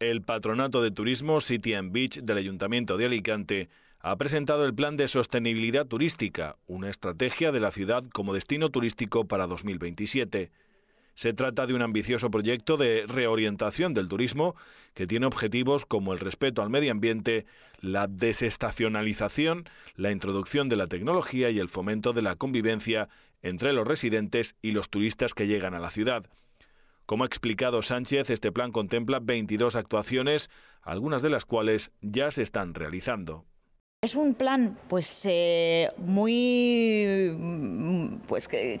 El Patronato de Turismo City and Beach del Ayuntamiento de Alicante ha presentado el Plan de Sostenibilidad Turística, una estrategia de la ciudad como destino turístico para 2027. Se trata de un ambicioso proyecto de reorientación del turismo que tiene objetivos como el respeto al medio ambiente, la desestacionalización, la introducción de la tecnología y el fomento de la convivencia entre los residentes y los turistas que llegan a la ciudad. Como ha explicado Sánchez, este plan contempla 22 actuaciones, algunas de las cuales ya se están realizando. Es un plan pues eh, muy pues que,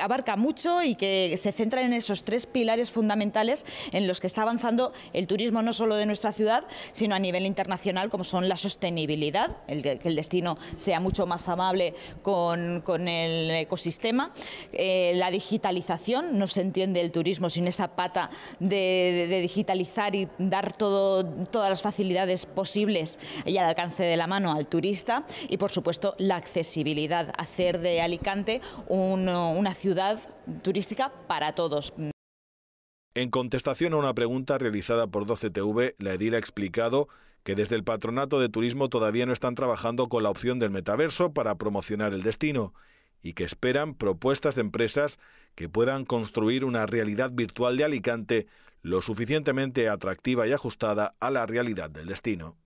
abarca mucho y que se centra en esos tres pilares fundamentales en los que está avanzando el turismo no solo de nuestra ciudad, sino a nivel internacional, como son la sostenibilidad, el, que el destino sea mucho más amable con, el ecosistema, eh, la digitalización, no se entiende el turismo sin esa pata de, digitalizar y dar todo, todas las facilidades posibles y al alcance de la mano al turista, y por supuesto la accesibilidad, hacer de Alicante una ciudad turística para todos. En contestación a una pregunta realizada por 12TV, la edil ha explicado que desde el Patronato de Turismo todavía no están trabajando con la opción del metaverso para promocionar el destino y que esperan propuestas de empresas que puedan construir una realidad virtual de Alicante lo suficientemente atractiva y ajustada a la realidad del destino.